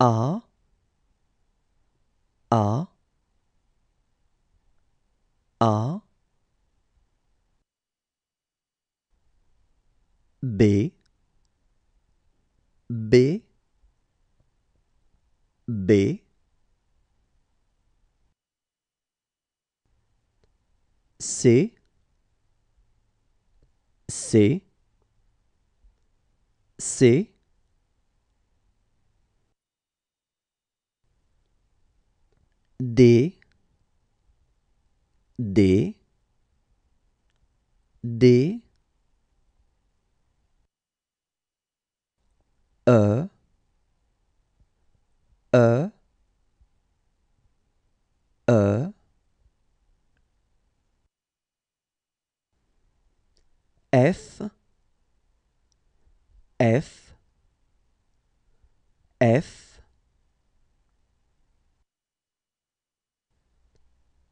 A A A B B B C C C D D D E E E F F F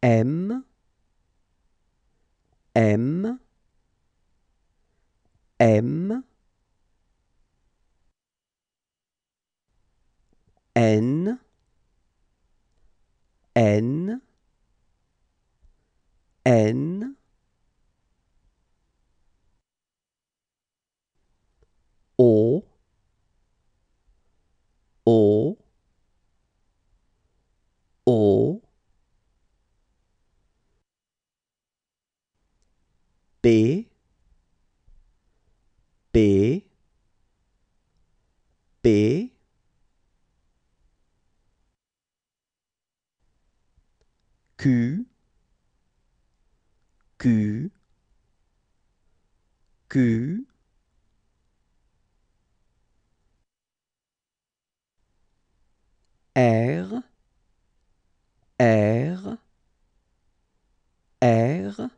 M, M, M, N, N, N, P P P Q Q Q R R R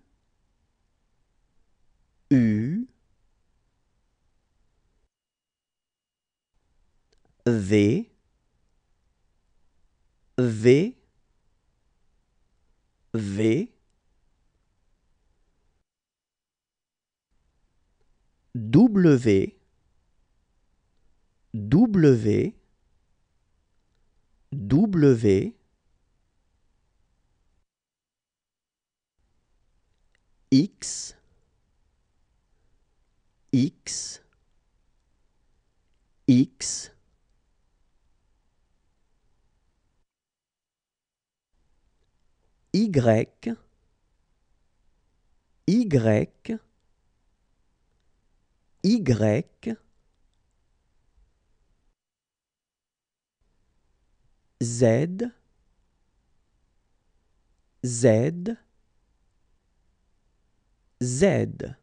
V V V W W W X X X Y, Y, Y, Z, Z, Z.